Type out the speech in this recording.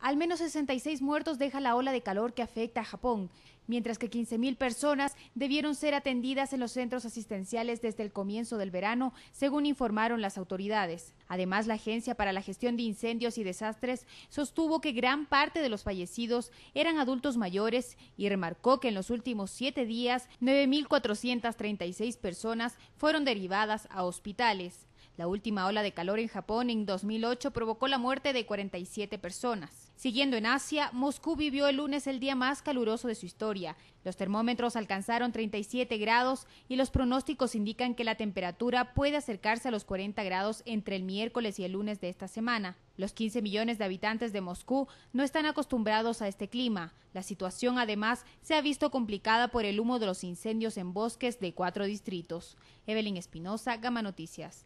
Al menos 66 muertos deja la ola de calor que afecta a Japón, mientras que 15.000 personas debieron ser atendidas en los centros asistenciales desde el comienzo del verano, según informaron las autoridades. Además, la Agencia para la Gestión de Incendios y Desastres sostuvo que gran parte de los fallecidos eran adultos mayores y remarcó que en los últimos siete días 9.436 personas fueron derivadas a hospitales. La última ola de calor en Japón en 2008 provocó la muerte de 47 personas. Siguiendo en Asia, Moscú vivió el lunes el día más caluroso de su historia. Los termómetros alcanzaron 37 grados y los pronósticos indican que la temperatura puede acercarse a los 40 grados entre el miércoles y el lunes de esta semana. Los 15 millones de habitantes de Moscú no están acostumbrados a este clima. La situación además se ha visto complicada por el humo de los incendios en bosques de cuatro distritos. Evelyn Espinosa, Gama Noticias.